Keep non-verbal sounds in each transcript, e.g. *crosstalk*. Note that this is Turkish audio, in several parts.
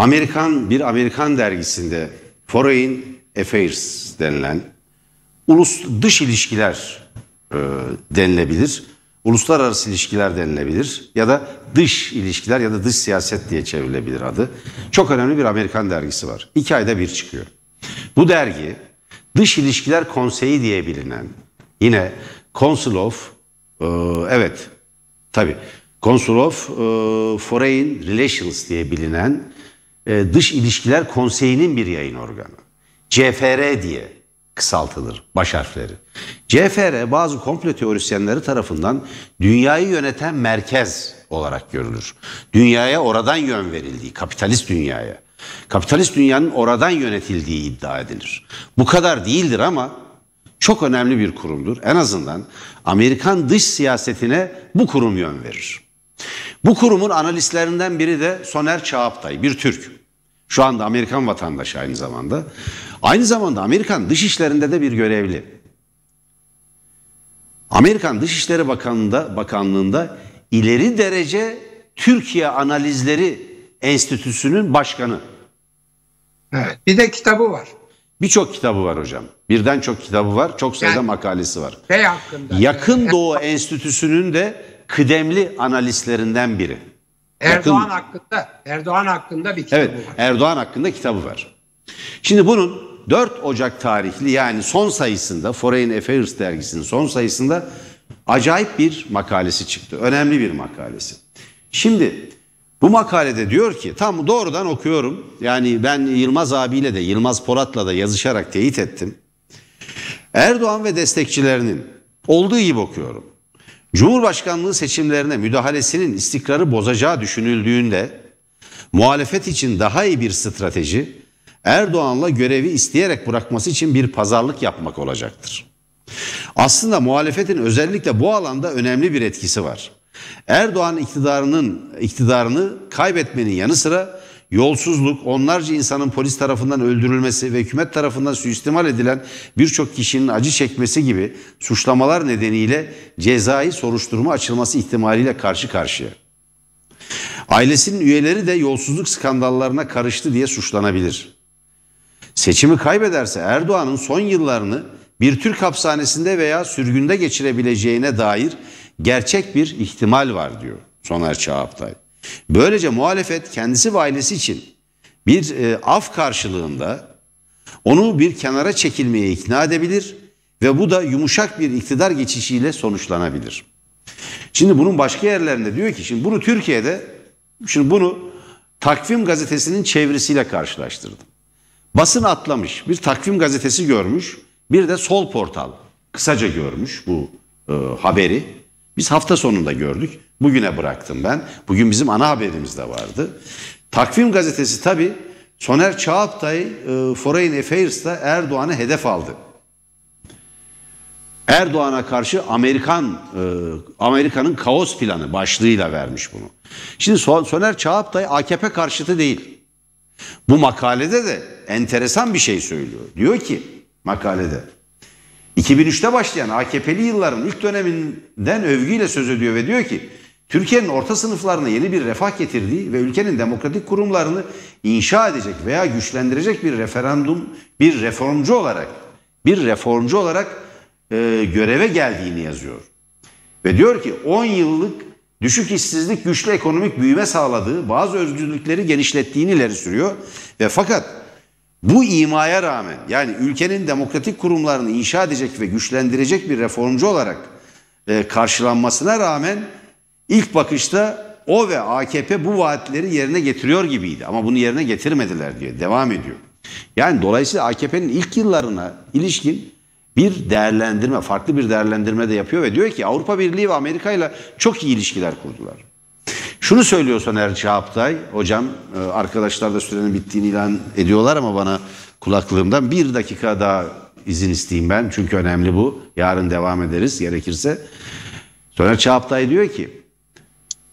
Amerikan bir Amerikan dergisinde Foreign Affairs denilen ulus dış ilişkiler e, denilebilir. Uluslararası ilişkiler denilebilir ya da dış ilişkiler ya da dış siyaset diye çevrilebilir adı. Çok önemli bir Amerikan dergisi var. İki ayda bir çıkıyor. Bu dergi Dış İlişkiler Konseyi diye bilinen yine Council of e, evet tabi Council of e, Foreign Relations diye bilinen e, dış İlişkiler Konseyi'nin bir yayın organı. CFR diye kısaltılır baş harfleri. CFR bazı komplo teorisyenleri tarafından dünyayı yöneten merkez olarak görülür. Dünyaya oradan yön verildiği, kapitalist dünyaya. Kapitalist dünyanın oradan yönetildiği iddia edilir. Bu kadar değildir ama çok önemli bir kurumdur. En azından Amerikan dış siyasetine bu kurum yön verir. Bu kurumun analistlerinden biri de Soner Çağaptay, bir Türk. Şu anda Amerikan vatandaşı aynı zamanda. Aynı zamanda Amerikan Dışişleri'nde de bir görevli. Amerikan Dışişleri Bakanlığı'nda, Bakanlığı'nda ileri derece Türkiye Analizleri Enstitüsü'nün başkanı. Evet, bir de kitabı var. Birçok kitabı var hocam. Birden çok kitabı var. Çok sayıda yani, makalesi var. Şey hakkında. Yakın *laughs* Doğu Enstitüsü'nün de kıdemli analistlerinden biri. Erdoğan Bakın, hakkında Erdoğan hakkında bir kitabı evet, var. Erdoğan hakkında kitabı var. Şimdi bunun 4 Ocak tarihli yani son sayısında Foreign Affairs dergisinin son sayısında acayip bir makalesi çıktı. Önemli bir makalesi. Şimdi bu makalede diyor ki tam doğrudan okuyorum. Yani ben Yılmaz abiyle de Yılmaz Polat'la da yazışarak teyit ettim. Erdoğan ve destekçilerinin olduğu gibi okuyorum. Cumhurbaşkanlığı seçimlerine müdahalesinin istikrarı bozacağı düşünüldüğünde muhalefet için daha iyi bir strateji Erdoğan'la görevi isteyerek bırakması için bir pazarlık yapmak olacaktır. Aslında muhalefetin özellikle bu alanda önemli bir etkisi var. Erdoğan iktidarının iktidarını kaybetmenin yanı sıra yolsuzluk, onlarca insanın polis tarafından öldürülmesi ve hükümet tarafından suistimal edilen birçok kişinin acı çekmesi gibi suçlamalar nedeniyle cezai soruşturma açılması ihtimaliyle karşı karşıya. Ailesinin üyeleri de yolsuzluk skandallarına karıştı diye suçlanabilir. Seçimi kaybederse Erdoğan'ın son yıllarını bir Türk hapishanesinde veya sürgünde geçirebileceğine dair gerçek bir ihtimal var diyor Soner Çağaptay. Böylece muhalefet kendisi ve ailesi için bir e, af karşılığında onu bir kenara çekilmeye ikna edebilir ve bu da yumuşak bir iktidar geçişiyle sonuçlanabilir. Şimdi bunun başka yerlerinde diyor ki şimdi bunu Türkiye'de şimdi bunu Takvim gazetesinin çevresiyle karşılaştırdım. Basın atlamış bir takvim gazetesi görmüş bir de sol portal kısaca görmüş bu e, haberi biz hafta sonunda gördük. Bugüne bıraktım ben. Bugün bizim ana haberimiz de vardı. Takvim gazetesi tabi Soner Çağaptay e, Foreign Affairs'ta Erdoğan'ı hedef aldı. Erdoğan'a karşı Amerikan e, Amerika'nın kaos planı başlığıyla vermiş bunu. Şimdi Soner Çağaptay AKP karşıtı değil. Bu makalede de enteresan bir şey söylüyor. Diyor ki makalede 2003'te başlayan AKP'li yılların ilk döneminden övgüyle söz ediyor ve diyor ki Türkiye'nin orta sınıflarına yeni bir refah getirdiği ve ülkenin demokratik kurumlarını inşa edecek veya güçlendirecek bir referandum, bir reformcu olarak, bir reformcu olarak e, göreve geldiğini yazıyor. Ve diyor ki 10 yıllık düşük işsizlik güçlü ekonomik büyüme sağladığı, bazı özgürlükleri genişlettiğini ileri sürüyor ve fakat bu imaya rağmen yani ülkenin demokratik kurumlarını inşa edecek ve güçlendirecek bir reformcu olarak e, karşılanmasına rağmen ilk bakışta o ve AKP bu vaatleri yerine getiriyor gibiydi. Ama bunu yerine getirmediler diye devam ediyor. Yani dolayısıyla AKP'nin ilk yıllarına ilişkin bir değerlendirme, farklı bir değerlendirme de yapıyor ve diyor ki Avrupa Birliği ve Amerika ile çok iyi ilişkiler kurdular. Şunu söylüyor Soner Çağaptay, hocam e, arkadaşlar da sürenin bittiğini ilan ediyorlar ama bana kulaklığımdan bir dakika daha izin isteyeyim ben. Çünkü önemli bu. Yarın devam ederiz gerekirse. Soner Çağaptay diyor ki,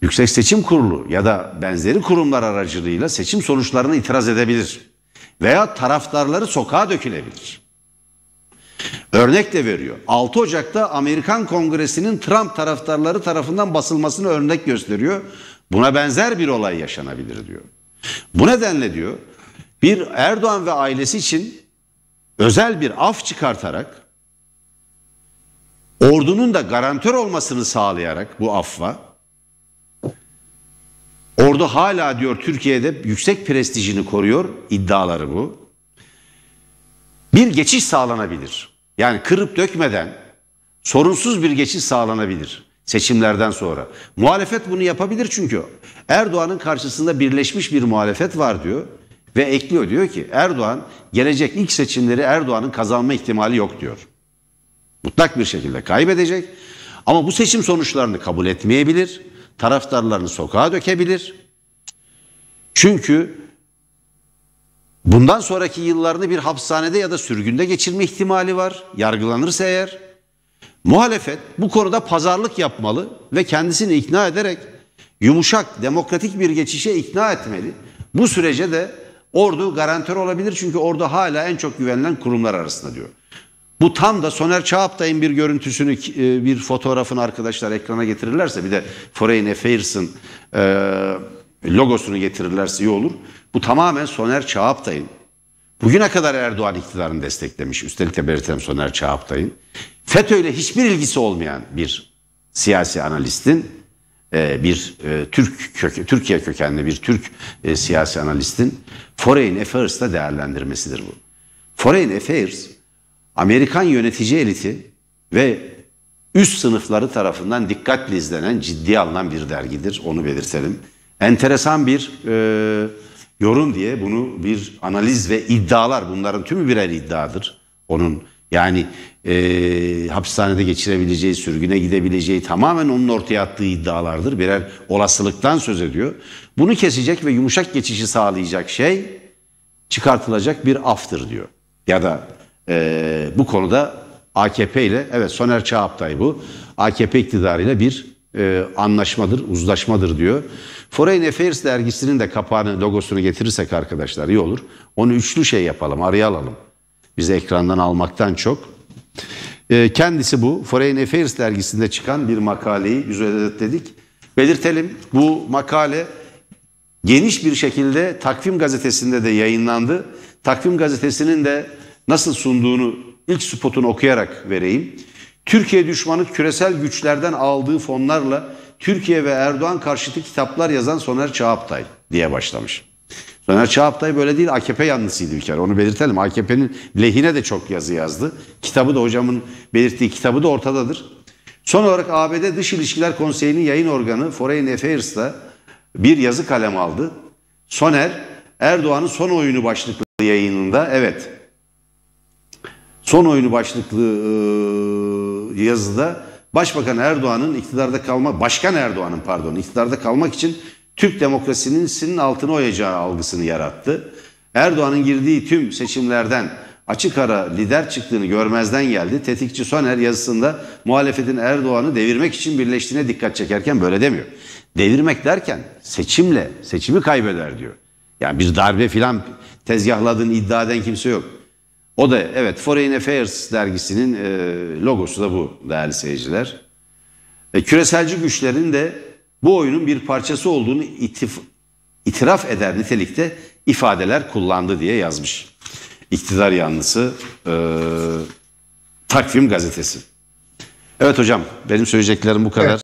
Yüksek Seçim Kurulu ya da benzeri kurumlar aracılığıyla seçim sonuçlarına itiraz edebilir veya taraftarları sokağa dökülebilir. Örnek de veriyor. 6 Ocak'ta Amerikan Kongresi'nin Trump taraftarları tarafından basılmasını örnek gösteriyor. Buna benzer bir olay yaşanabilir diyor. Bu nedenle diyor bir Erdoğan ve ailesi için özel bir af çıkartarak ordunun da garantör olmasını sağlayarak bu affa ordu hala diyor Türkiye'de yüksek prestijini koruyor iddiaları bu. Bir geçiş sağlanabilir. Yani kırıp dökmeden sorunsuz bir geçiş sağlanabilir seçimlerden sonra. Muhalefet bunu yapabilir çünkü Erdoğan'ın karşısında birleşmiş bir muhalefet var diyor ve ekliyor diyor ki Erdoğan gelecek ilk seçimleri Erdoğan'ın kazanma ihtimali yok diyor. Mutlak bir şekilde kaybedecek ama bu seçim sonuçlarını kabul etmeyebilir. Taraftarlarını sokağa dökebilir. Çünkü bundan sonraki yıllarını bir hapishanede ya da sürgünde geçirme ihtimali var. Yargılanırsa eğer Muhalefet bu konuda pazarlık yapmalı ve kendisini ikna ederek yumuşak, demokratik bir geçişe ikna etmeli. Bu sürece de ordu garantör olabilir çünkü ordu hala en çok güvenilen kurumlar arasında diyor. Bu tam da Soner Çağaptay'ın bir görüntüsünü e, bir fotoğrafını arkadaşlar ekrana getirirlerse bir de Foreign Affairs'ın e, logosunu getirirlerse iyi olur. Bu tamamen Soner Çağaptay'ın Bugüne kadar Erdoğan iktidarını desteklemiş. Üstelik de belirtelim Soner Çağaptay'ın. FETÖ ile hiçbir ilgisi olmayan bir siyasi analistin e, bir e, Türk kök, Türkiye kökenli bir Türk e, siyasi analistin Foreign Affairs'ta değerlendirmesidir bu. Foreign Affairs Amerikan yönetici eliti ve üst sınıfları tarafından dikkatli izlenen, ciddi alınan bir dergidir. Onu belirtelim. Enteresan bir e, yorum diye bunu bir analiz ve iddialar bunların tümü birer iddiadır. Onun yani e, hapishanede geçirebileceği, sürgüne gidebileceği tamamen onun ortaya attığı iddialardır. Birer olasılıktan söz ediyor. Bunu kesecek ve yumuşak geçişi sağlayacak şey çıkartılacak bir aftır diyor. Ya da e, bu konuda AKP ile, evet Soner Çağaptay bu, AKP iktidarıyla bir e, anlaşmadır, uzlaşmadır diyor. Foreign Affairs dergisinin de kapağını, logosunu getirirsek arkadaşlar iyi olur. Onu üçlü şey yapalım, araya alalım. Bize ekrandan almaktan çok. Ee, kendisi bu Foreign Affairs dergisinde çıkan bir makaleyi biz özetledik. Belirtelim bu makale geniş bir şekilde Takvim Gazetesi'nde de yayınlandı. Takvim Gazetesi'nin de nasıl sunduğunu ilk spotunu okuyarak vereyim. Türkiye düşmanı küresel güçlerden aldığı fonlarla Türkiye ve Erdoğan karşıtı kitaplar yazan Soner Çağaptay diye başlamış. Soner Çağaptay böyle değil AKP yanlısıydı bir kere onu belirtelim. AKP'nin lehine de çok yazı yazdı. Kitabı da hocamın belirttiği kitabı da ortadadır. Son olarak ABD Dış İlişkiler Konseyi'nin yayın organı Foreign Affairs'ta bir yazı kalem aldı. Soner Erdoğan'ın son oyunu başlıklı yayınında evet son oyunu başlıklı ıı, yazıda Başbakan Erdoğan'ın iktidarda kalma, Başkan Erdoğan'ın pardon iktidarda kalmak için Türk demokrasinin sinin altına oyacağı algısını yarattı. Erdoğan'ın girdiği tüm seçimlerden açık ara lider çıktığını görmezden geldi. Tetikçi Soner yazısında muhalefetin Erdoğan'ı devirmek için birleştiğine dikkat çekerken böyle demiyor. Devirmek derken seçimle seçimi kaybeder diyor. Yani bir darbe filan tezgahladığını iddia eden kimse yok. O da evet Foreign Affairs dergisinin e, logosu da bu değerli seyirciler. E, küreselci güçlerin de bu oyunun bir parçası olduğunu itif, itiraf eder nitelikte ifadeler kullandı diye yazmış. İktidar yanlısı e, takvim gazetesi. Evet hocam benim söyleyeceklerim bu kadar. Evet.